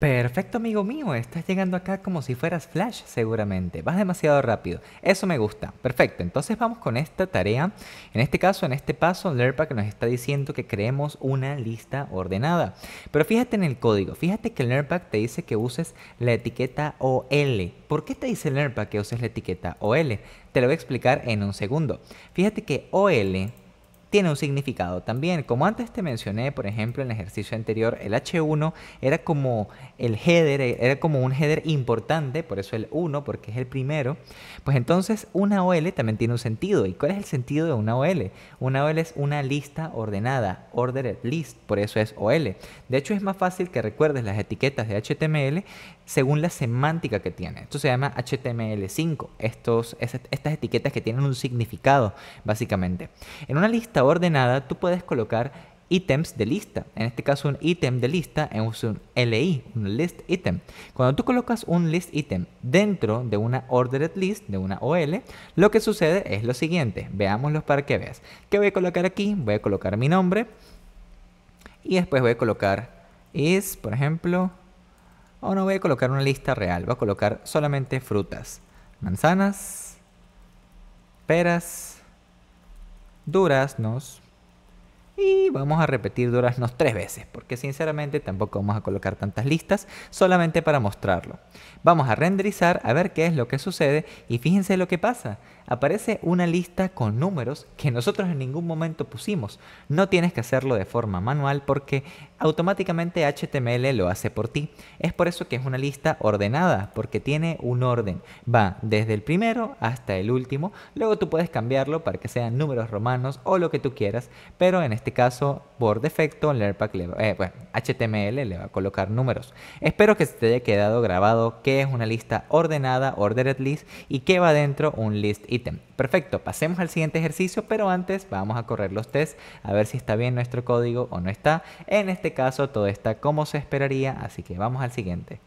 Perfecto amigo mío, estás llegando acá como si fueras Flash seguramente, vas demasiado rápido, eso me gusta, perfecto, entonces vamos con esta tarea, en este caso, en este paso, que nos está diciendo que creemos una lista ordenada, pero fíjate en el código, fíjate que el te dice que uses la etiqueta OL, ¿por qué te dice el que uses la etiqueta OL? Te lo voy a explicar en un segundo, fíjate que OL tiene un significado también. Como antes te mencioné, por ejemplo, en el ejercicio anterior, el H1 era como el header, eh, era como un header importante, por eso el 1, porque es el primero. Pues entonces una OL también tiene un sentido. ¿Y cuál es el sentido de una OL? Una OL es una lista ordenada, ordered list, por eso es OL. De hecho, es más fácil que recuerdes las etiquetas de HTML según la semántica que tiene. Esto se llama HTML5, Estos, estas etiquetas que tienen un significado, básicamente. En una lista ordenada, tú puedes colocar ítems de lista. En este caso, un ítem de lista es un LI, un list item. Cuando tú colocas un list item dentro de una ordered list, de una OL, lo que sucede es lo siguiente. Veámoslo para que veas. ¿Qué voy a colocar aquí? Voy a colocar mi nombre. Y después voy a colocar is, por ejemplo. O no voy a colocar una lista real. Voy a colocar solamente frutas. Manzanas. Peras duraznos vamos a repetir duraznos tres veces, porque sinceramente tampoco vamos a colocar tantas listas, solamente para mostrarlo. Vamos a renderizar a ver qué es lo que sucede y fíjense lo que pasa. Aparece una lista con números que nosotros en ningún momento pusimos. No tienes que hacerlo de forma manual porque automáticamente HTML lo hace por ti. Es por eso que es una lista ordenada, porque tiene un orden. Va desde el primero hasta el último, luego tú puedes cambiarlo para que sean números romanos o lo que tú quieras, pero en este caso por defecto, en HTML eh, le va a colocar números. Espero que se te haya quedado grabado Que es una lista ordenada, ordered list, y que va dentro un list item. Perfecto, pasemos al siguiente ejercicio, pero antes vamos a correr los tests a ver si está bien nuestro código o no está. En este caso todo está como se esperaría, así que vamos al siguiente.